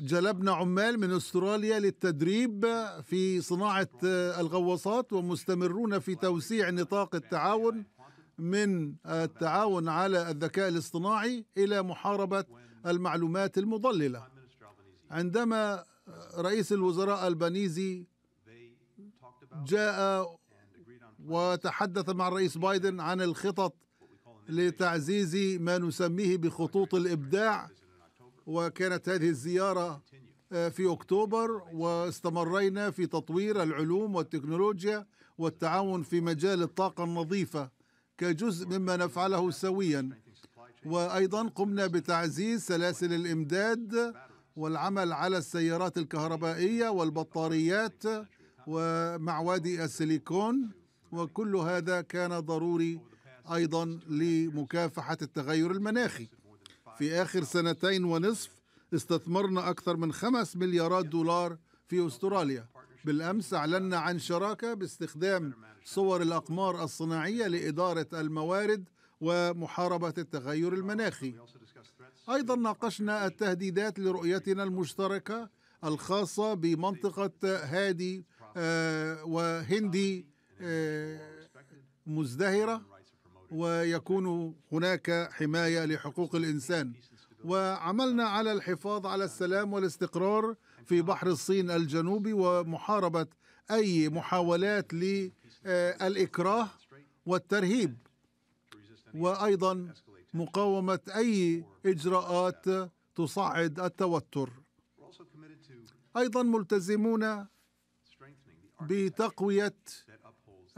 جلبنا عمال من استراليا للتدريب في صناعه الغواصات ومستمرون في توسيع نطاق التعاون من التعاون على الذكاء الاصطناعي الى محاربه المعلومات المضلله عندما رئيس الوزراء البانيزي جاء وتحدث مع الرئيس بايدن عن الخطط لتعزيز ما نسميه بخطوط الابداع وكانت هذه الزيارة آه، في أكتوبر واستمرينا في تطوير العلوم والتكنولوجيا والتعاون في مجال الطاقة النظيفة كجزء مما نفعله سويا وأيضا قمنا بتعزيز سلاسل الإمداد والعمل على السيارات الكهربائية والبطاريات ومع وادي السيليكون وكل هذا كان ضروري أيضا لمكافحة التغير المناخي في آخر سنتين ونصف استثمرنا أكثر من خمس مليارات دولار في أستراليا بالأمس أعلنا عن شراكة باستخدام صور الأقمار الصناعية لإدارة الموارد ومحاربة التغير المناخي أيضا ناقشنا التهديدات لرؤيتنا المشتركة الخاصة بمنطقة هادي آه، وهندي آه، مزدهرة ويكون هناك حمايه لحقوق الانسان وعملنا على الحفاظ على السلام والاستقرار في بحر الصين الجنوبي ومحاربه اي محاولات للاكراه والترهيب وايضا مقاومه اي اجراءات تصعد التوتر ايضا ملتزمون بتقويه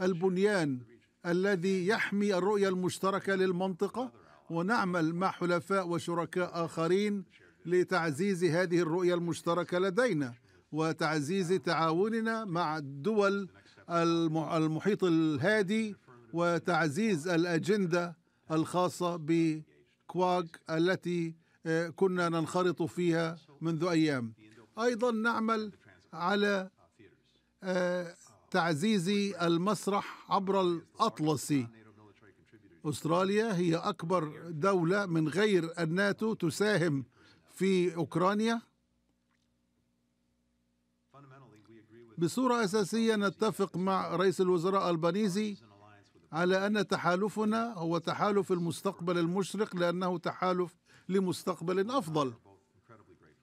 البنيان الذي يحمي الرؤية المشتركة للمنطقة ونعمل مع حلفاء وشركاء آخرين لتعزيز هذه الرؤية المشتركة لدينا وتعزيز تعاوننا مع الدول المحيط الهادي وتعزيز الأجندة الخاصة بكواغ التي آه، كنا ننخرط فيها منذ أيام أيضا نعمل على آه، تعزيز المسرح عبر الأطلسي أستراليا هي أكبر دولة من غير الناتو تساهم في أوكرانيا بصورة أساسية نتفق مع رئيس الوزراء البانيزي على أن تحالفنا هو تحالف المستقبل المشرق لأنه تحالف لمستقبل أفضل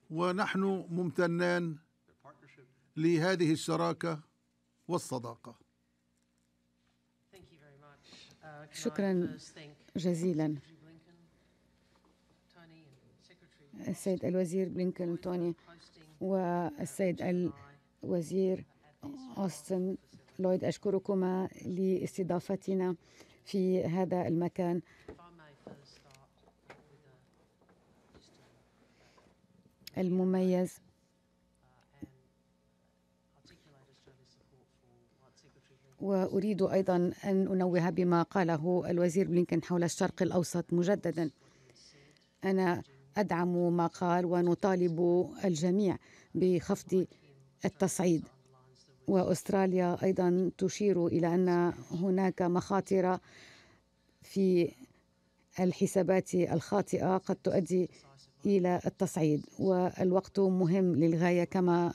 ونحن ممتنان لهذه الشراكة والصداقة شكرا جزيلا السيد الوزير بلينكن توني والسيد الوزير أوستن لويد أشكركما لاستضافتنا في هذا المكان المميز واريد ايضا ان انوه بما قاله الوزير بلينكن حول الشرق الاوسط مجددا انا ادعم ما قال ونطالب الجميع بخفض التصعيد واستراليا ايضا تشير الى ان هناك مخاطر في الحسابات الخاطئه قد تؤدي إلى التصعيد والوقت مهم للغاية كما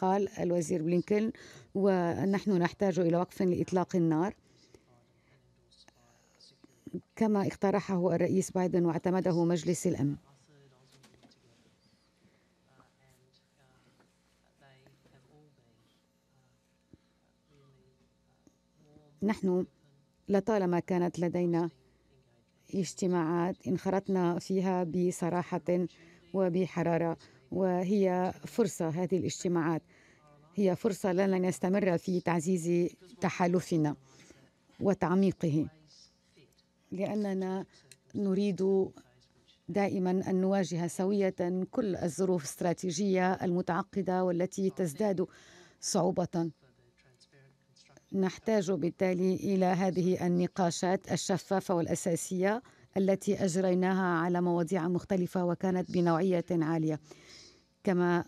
قال الوزير بلينكن ونحن نحتاج إلى وقف لإطلاق النار كما اقترحه الرئيس بايدن واعتمده مجلس الأمن نحن لطالما كانت لدينا اجتماعات انخرطنا فيها بصراحة وبحرارة وهي فرصة هذه الاجتماعات هي فرصة لنا نستمر في تعزيز تحالفنا وتعميقه لأننا نريد دائما أن نواجه سوية كل الظروف الاستراتيجية المتعقدة والتي تزداد صعوبة نحتاج بالتالي الى هذه النقاشات الشفافه والاساسيه التي اجريناها على مواضيع مختلفه وكانت بنوعيه عاليه كما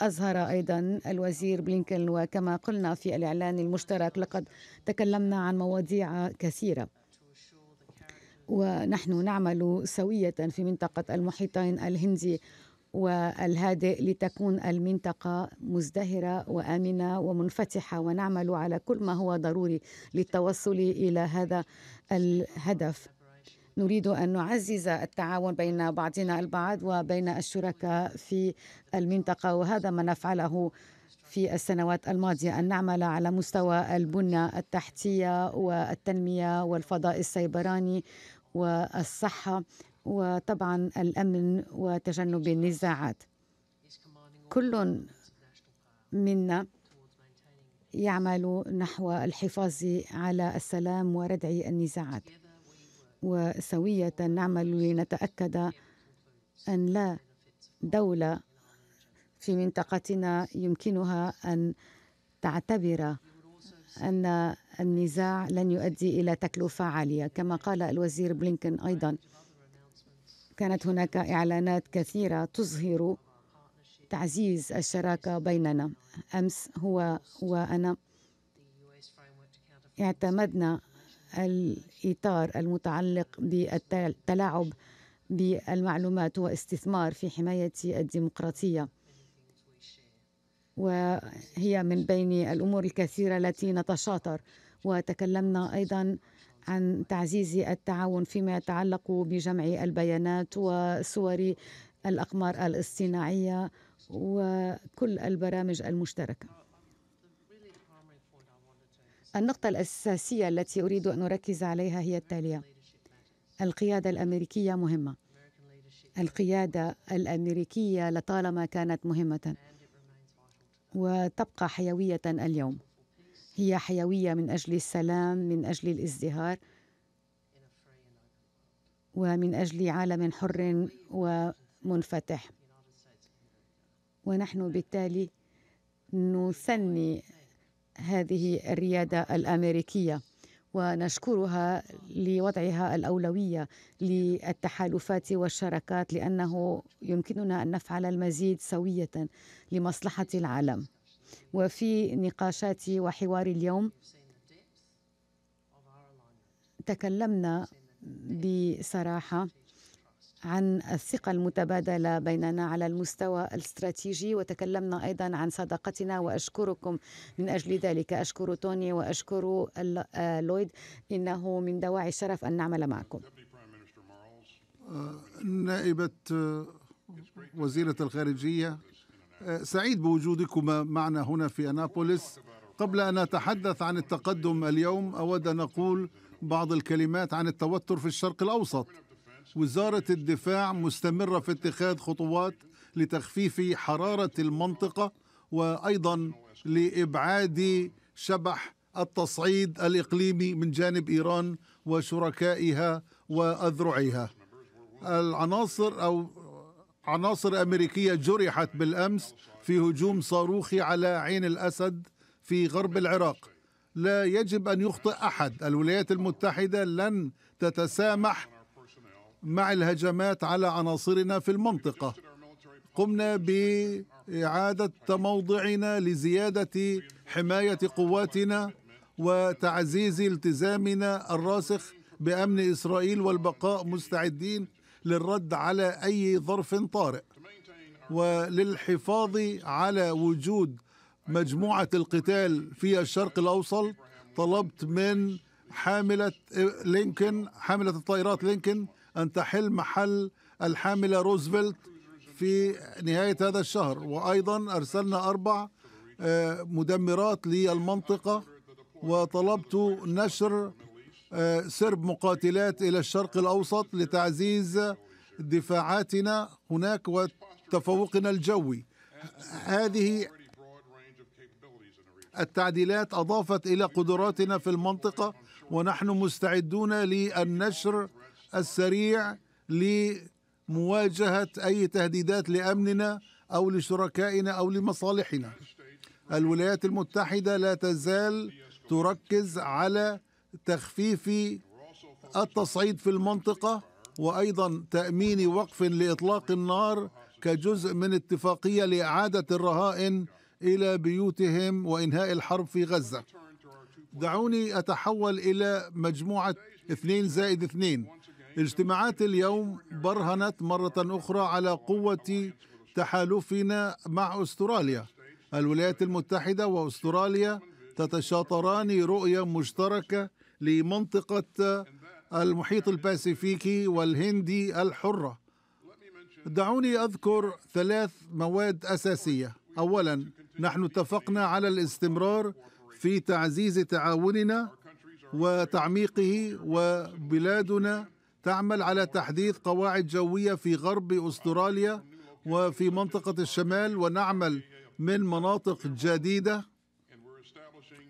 أظهر أيضا الوزير بلينكن وكما قلنا في الإعلان المشترك لقد تكلمنا عن مواضيع كثيرة ونحن نعمل سوية في منطقة المحيطين الهندي والهادئ لتكون المنطقة مزدهرة وآمنة ومنفتحة ونعمل على كل ما هو ضروري للتوصل إلى هذا الهدف نريد أن نعزز التعاون بين بعضنا البعض وبين الشركاء في المنطقة وهذا ما نفعله في السنوات الماضية أن نعمل على مستوى البنى التحتية والتنمية والفضاء السيبراني والصحة وطبعا الأمن وتجنب النزاعات كل منا يعمل نحو الحفاظ على السلام وردع النزاعات وسوية نعمل لنتأكد أن لا دولة في منطقتنا يمكنها أن تعتبر أن النزاع لن يؤدي إلى تكلفة عالية كما قال الوزير بلينكن أيضا كانت هناك إعلانات كثيرة تظهر تعزيز الشراكة بيننا أمس هو وأنا اعتمدنا الإطار المتعلق بالتلاعب بالمعلومات واستثمار في حماية الديمقراطية وهي من بين الأمور الكثيرة التي نتشاطر وتكلمنا أيضا عن تعزيز التعاون فيما يتعلق بجمع البيانات وصور الأقمار الاصطناعية وكل البرامج المشتركة النقطة الأساسية التي أريد أن أركز عليها هي التالية القيادة الأمريكية مهمة القيادة الأمريكية لطالما كانت مهمة وتبقى حيوية اليوم هي حيوية من أجل السلام من أجل الازدهار ومن أجل عالم حر ومنفتح ونحن بالتالي نثني هذه الريادة الأمريكية ونشكرها لوضعها الأولوية للتحالفات والشراكات لأنه يمكننا أن نفعل المزيد سوية لمصلحة العالم وفي نقاشاتي وحواري اليوم تكلمنا بصراحه عن الثقة المتبادلة بيننا على المستوى الاستراتيجي وتكلمنا أيضا عن صداقتنا وأشكركم من أجل ذلك أشكر توني وأشكر آه، لويد إنه من دواعي الشرف أن نعمل معكم آه، نائبة آه، وزيرة الخارجية سعيد بوجودكما معنا هنا في أنابوليس قبل أن أتحدث عن التقدم اليوم أود أن أقول بعض الكلمات عن التوتر في الشرق الأوسط وزارة الدفاع مستمرة في اتخاذ خطوات لتخفيف حرارة المنطقة وأيضا لإبعاد شبح التصعيد الإقليمي من جانب إيران وشركائها وأذرعها العناصر أو عناصر أمريكية جرحت بالأمس في هجوم صاروخي على عين الأسد في غرب العراق لا يجب أن يخطئ أحد الولايات المتحدة لن تتسامح مع الهجمات على عناصرنا في المنطقة قمنا بإعادة تموضعنا لزيادة حماية قواتنا وتعزيز التزامنا الراسخ بأمن إسرائيل والبقاء مستعدين للرد على أي ظرف طارئ وللحفاظ على وجود مجموعة القتال في الشرق الأوسط طلبت من حاملة لينكن حاملة الطائرات لينكن أن تحل محل الحاملة روزفلت في نهاية هذا الشهر وأيضا أرسلنا أربع آه، مدمرات للمنطقة وطلبت نشر آه، سرب مقاتلات الى الشرق الاوسط لتعزيز دفاعاتنا هناك وتفوقنا الجوي هذه التعديلات اضافت الى قدراتنا في المنطقه ونحن مستعدون للنشر السريع لمواجهه اي تهديدات لامننا او لشركائنا او لمصالحنا الولايات المتحده لا تزال تركز على تخفيف التصعيد في المنطقة وأيضا تأمين وقف لإطلاق النار كجزء من اتفاقية لإعادة الرهائن إلى بيوتهم وإنهاء الحرب في غزة دعوني أتحول إلى مجموعة 2 زائد 2 اجتماعات اليوم برهنت مرة أخرى على قوة تحالفنا مع أستراليا الولايات المتحدة وأستراليا تتشاطران رؤية مشتركة لمنطقة المحيط الباسيفيكي والهندي الحرة دعوني أذكر ثلاث مواد أساسية أولا نحن اتفقنا على الاستمرار في تعزيز تعاوننا وتعميقه وبلادنا تعمل على تحديث قواعد جوية في غرب أستراليا وفي منطقة الشمال ونعمل من مناطق جديدة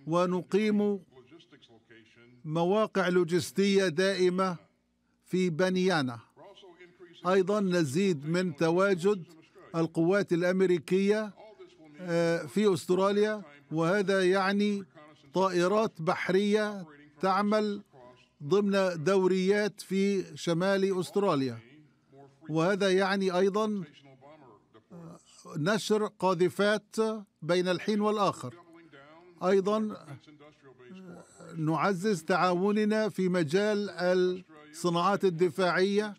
ونقيم مواقع لوجستية دائمة في بنيانا أيضا نزيد من تواجد القوات الأمريكية آه، في أستراليا وهذا يعني طائرات بحرية تعمل ضمن دوريات في شمال أستراليا وهذا يعني أيضا آه، نشر قاذفات بين الحين والآخر أيضا نعزز تعاوننا في مجال الصناعات الدفاعيه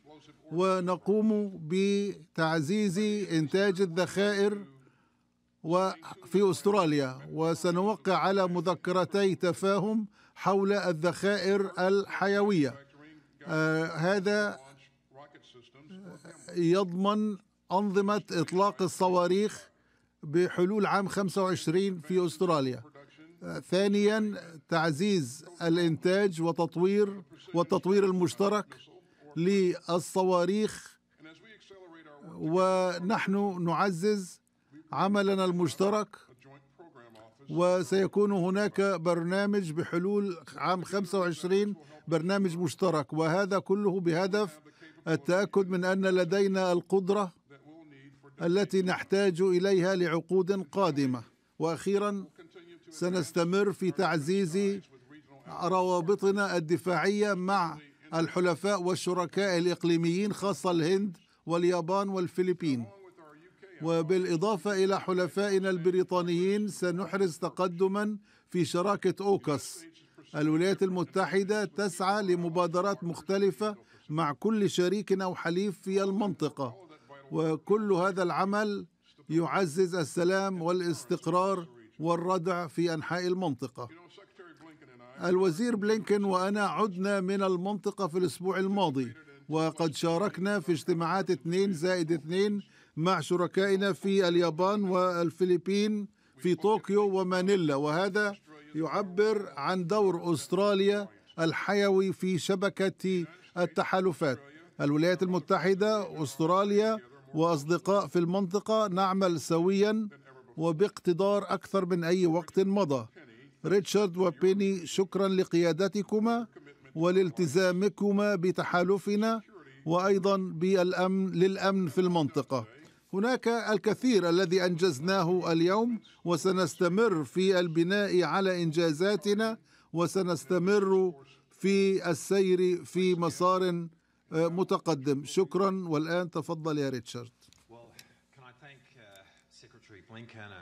ونقوم بتعزيز انتاج الذخائر وفي استراليا وسنوقع على مذكرتي تفاهم حول الذخائر الحيويه آه هذا يضمن انظمه اطلاق الصواريخ بحلول عام 25 في استراليا ثانيا تعزيز الانتاج وتطوير والتطوير المشترك للصواريخ ونحن نعزز عملنا المشترك وسيكون هناك برنامج بحلول عام 25 برنامج مشترك وهذا كله بهدف التأكد من أن لدينا القدرة التي نحتاج إليها لعقود قادمة وأخيرا سنستمر في تعزيز روابطنا الدفاعية مع الحلفاء والشركاء الإقليميين خاصة الهند واليابان والفلبين وبالإضافة إلى حلفائنا البريطانيين سنحرز تقدما في شراكة أوكس الولايات المتحدة تسعى لمبادرات مختلفة مع كل شريك أو حليف في المنطقة وكل هذا العمل يعزز السلام والاستقرار والردع في أنحاء المنطقة الوزير بلينكن وأنا عدنا من المنطقة في الأسبوع الماضي وقد شاركنا في اجتماعات اثنين زائد اثنين مع شركائنا في اليابان والفلبين في طوكيو ومانيلا وهذا يعبر عن دور أستراليا الحيوي في شبكة التحالفات الولايات المتحدة أستراليا وأصدقاء في المنطقة نعمل سويا وباقتدار أكثر من أي وقت مضى ريتشارد وبيني شكرا لقيادتكما ولالتزامكما بتحالفنا وأيضا بالأمن للأمن في المنطقة هناك الكثير الذي أنجزناه اليوم وسنستمر في البناء على إنجازاتنا وسنستمر في السير في مسار آه، متقدم شكرا والآن تفضل يا ريتشارد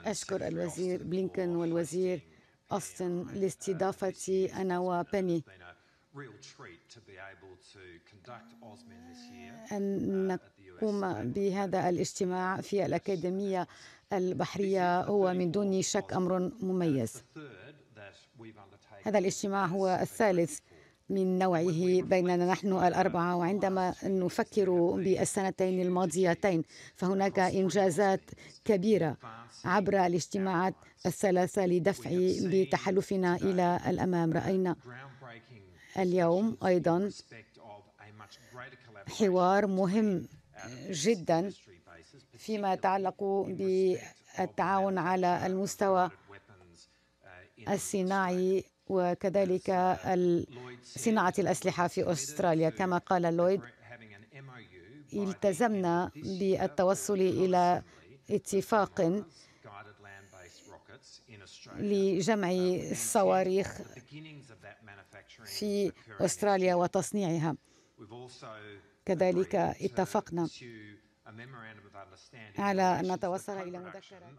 أشكر الوزير بلينكن والوزير أوستن لاستضافتي أنا وبني أن نقوم بهذا الاجتماع في الأكاديمية البحرية هو من دون شك أمر مميز هذا الاجتماع هو الثالث من نوعه بيننا نحن الأربعة وعندما نفكر بالسنتين الماضيتين فهناك إنجازات كبيرة عبر الاجتماعات الثلاثة لدفع بتحالفنا إلى الأمام رأينا اليوم أيضا حوار مهم جدا فيما يتعلق بالتعاون على المستوى الصناعي وكذلك صناعة الأسلحة في أستراليا كما قال لويد التزمنا بالتوصل إلى اتفاق لجمع الصواريخ um, في أستراليا وتصنيعها كذلك اتفقنا على أن نتوصل إلى مذكرة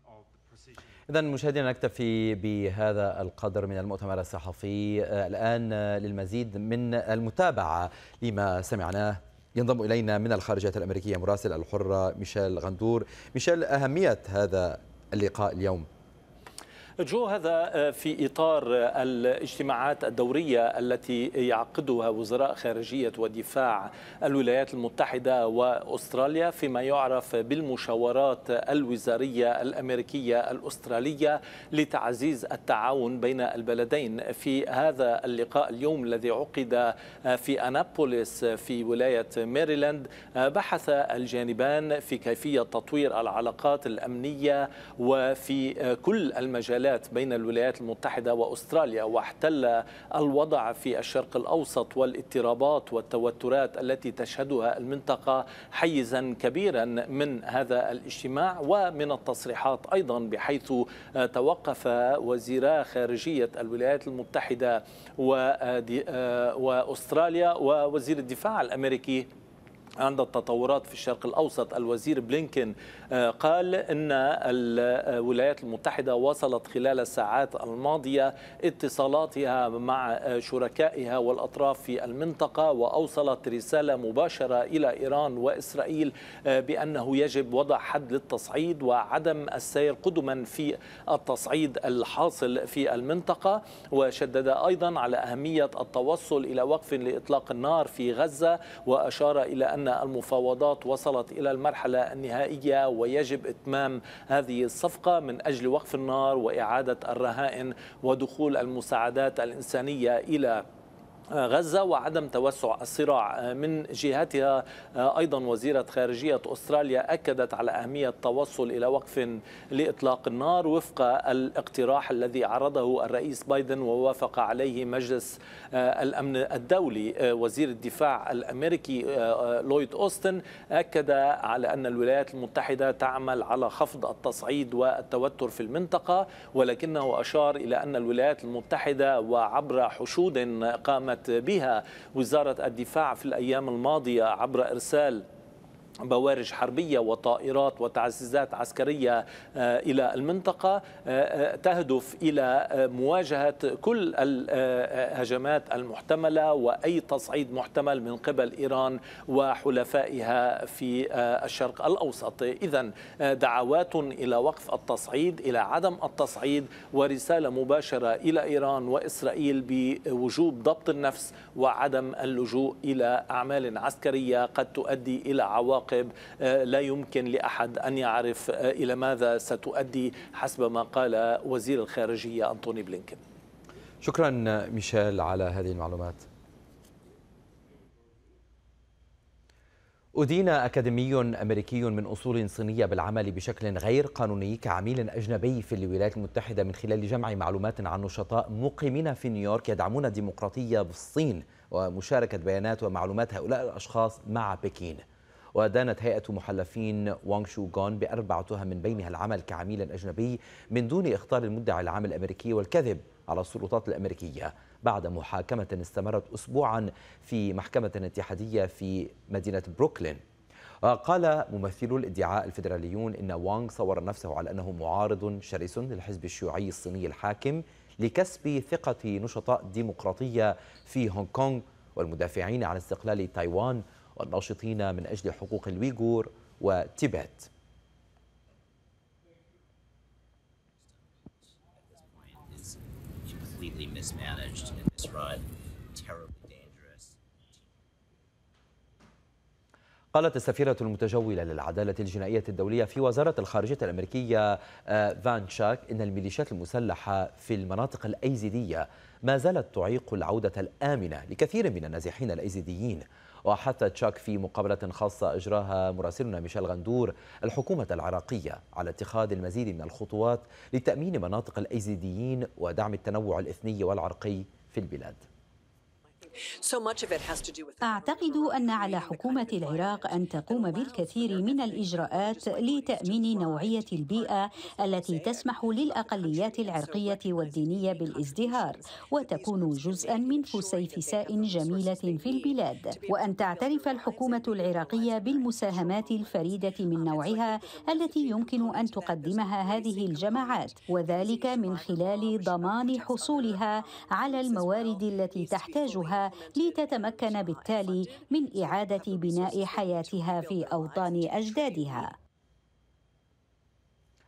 إذا مشاهدينا نكتفي بهذا القدر من المؤتمر الصحفي آه، الآن آه، للمزيد من المتابعة لما سمعناه ينضم إلينا من الخارجية الأمريكية مراسل الحرة ميشيل غندور ميشيل أهمية هذا اللقاء اليوم جو هذا آه، في إطار آه، الاجتماعات الدورية التي يعقدها وزراء خارجية ودفاع الولايات المتحدة وأستراليا فيما يعرف بالمشاورات الوزارية الأمريكية الأسترالية لتعزيز التعاون بين البلدين في هذا اللقاء اليوم الذي عقد آه، في أنابوليس في ولاية ميريلاند بحث الجانبان في كيفية تطوير العلاقات الأمنية وفي كل المجالات المعادلات بين الولايات المتحدة وأستراليا واحتل الوضع في الشرق الأوسط والاضطرابات والتوترات التي تشهدها المنطقة حيزا كبيرا من هذا الاجتماع ومن التصريحات أيضا بحيث توقف وزيرا خارجية الولايات المتحدة وأستراليا ووزير الدفاع الأمريكي عند التطورات في الشرق الأوسط الوزير بلينكن آه، قال أن الولايات المتحدة وصلت خلال الساعات الماضية اتصالاتها مع شركائها والأطراف في المنطقة وأوصلت رسالة مباشرة إلى إيران وإسرائيل آه، بأنه يجب وضع حد للتصعيد وعدم السير قدما في التصعيد الحاصل في المنطقة وشدد أيضا على أهمية التوصل إلى وقف لإطلاق النار في غزة وأشار إلى أن المفاوضات وصلت إلى المرحلة النهائية ويجب إتمام هذه الصفقة من أجل وقف النار وإعادة الرهائن ودخول المساعدات الإنسانية إلى غزة وعدم توسع الصراع من جهتها أيضا وزيرة خارجية أستراليا أكدت على أهمية التوصل إلى وقف لإطلاق النار وفق الاقتراح الذي عرضه الرئيس بايدن ووافق عليه مجلس آه، الأمن الدولي آه، وزير الدفاع الأمريكي آه، لويد أوستن أكد على أن الولايات المتحدة تعمل على خفض التصعيد والتوتر في المنطقة ولكنه أشار إلى أن الولايات المتحدة وعبر حشود قامت قامت بها وزارة الدفاع في الأيام الماضية عبر إرسال بوارج حربية وطائرات وتعزيزات عسكرية آه، إلى المنطقة آه، آه، تهدف إلى مواجهة كل الهجمات المحتملة وأي تصعيد محتمل من قبل إيران وحلفائها في الشرق الأوسط إذا دعوات إلى وقف التصعيد إلى عدم التصعيد ورسالة مباشرة إلى إيران وإسرائيل بوجوب ضبط النفس وعدم اللجوء إلى أعمال عسكرية قد تؤدي إلى عواقب المواقب آه، لا يمكن لأحد أن يعرف آه، إلى ماذا ستؤدي حسب ما قال وزير الخارجية أنتوني بلينكن شكرا ميشيل على هذه المعلومات أدين أكاديمي أمريكي من أصول صينية بالعمل بشكل غير قانوني كعميل أجنبي في الولايات المتحدة من خلال جمع معلومات عن نشطاء مقيمين في نيويورك يدعمون الديمقراطية بالصين ومشاركة بيانات ومعلومات هؤلاء الأشخاص مع بكين ودانت هيئة محلفين وانغ شو جون بأربع تهم من بينها العمل كعميل أجنبي من دون إخطار المدعي العام الأمريكي والكذب على السلطات الأمريكية بعد محاكمة استمرت أسبوعا في محكمة اتحادية في مدينة بروكلين قال ممثلو الادعاء الفيدراليون إن وانغ صور نفسه على أنه معارض شرس للحزب الشيوعي الصيني الحاكم لكسب ثقة نشطاء ديمقراطية في هونغ كونغ والمدافعين عن استقلال تايوان والناشطين من أجل حقوق الويغور وتيبت قالت السفيرة المتجولة للعدالة الجنائية الدولية في وزارة الخارجية الأمريكية آه، فان شاك إن الميليشيات المسلحة في المناطق الأيزيدية ما زالت تعيق العودة الآمنة لكثير من النازحين الأيزيديين وحث تشاك في مقابلة خاصة أجراها مراسلنا ميشيل غندور الحكومة العراقية على اتخاذ المزيد من الخطوات لتأمين مناطق الأيزيديين ودعم التنوع الإثني والعرقي في البلاد أعتقد أن على حكومة العراق أن تقوم بالكثير من الإجراءات لتأمين نوعية البيئة التي تسمح للأقليات العرقية والدينية بالازدهار وتكون جزءا من فسيفساء جميلة في البلاد وأن تعترف الحكومة العراقية بالمساهمات الفريدة من نوعها التي يمكن أن تقدمها هذه الجماعات وذلك من خلال ضمان حصولها على الموارد التي تحتاجها لتتمكن بالتالي من إعادة بناء حياتها في أوطان أجدادها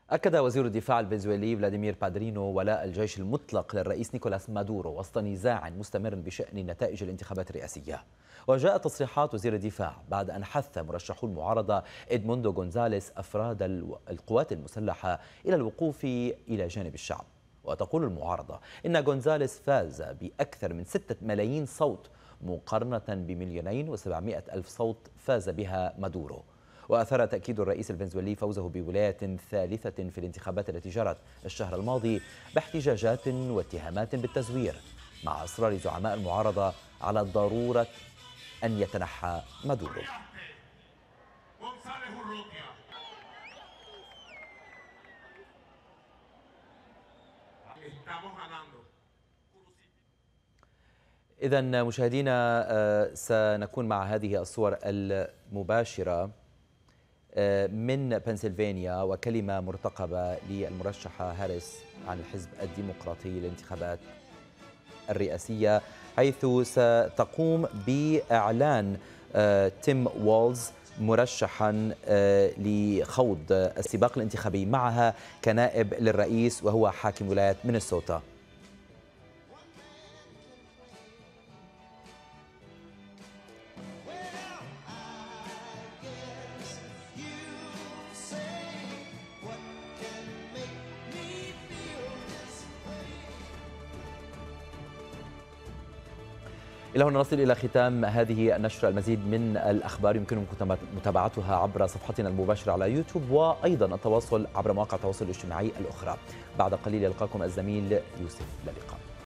أكد وزير الدفاع الفنزويلي فلاديمير بادرينو ولاء الجيش المطلق للرئيس نيكولاس مادورو وسط نزاع مستمر بشأن نتائج الانتخابات الرئاسية وجاءت تصريحات وزير الدفاع بعد أن حث مرشحو المعارضة إدموندو غونزاليس أفراد القوات المسلحة إلى الوقوف إلى جانب الشعب وتقول المعارضة إن جونزاليس فاز بأكثر من 6 ملايين صوت مقارنة بمليونين وسبعمائة ألف صوت فاز بها مادورو وأثار تأكيد الرئيس الفنزويلي فوزه بولاية ثالثة في الانتخابات التي جرت الشهر الماضي باحتجاجات واتهامات بالتزوير مع إصرار زعماء المعارضة على ضرورة أن يتنحى مادورو إذا مشاهدينا آه، سنكون مع هذه الصور المباشرة آه، من بنسلفانيا وكلمة مرتقبة للمرشحة هاريس عن الحزب الديمقراطي للانتخابات الرئاسية حيث ستقوم بإعلان آه، تيم وولز مرشحا لخوض السباق الانتخابي معها كنائب للرئيس وهو حاكم ولاية مينيسوتا إلى هنا نصل إلى ختام هذه النشرة المزيد من الأخبار يمكنكم متابعتها عبر صفحتنا المباشرة على يوتيوب وأيضا التواصل عبر مواقع التواصل الاجتماعي الأخرى بعد قليل يلقاكم الزميل يوسف للقاء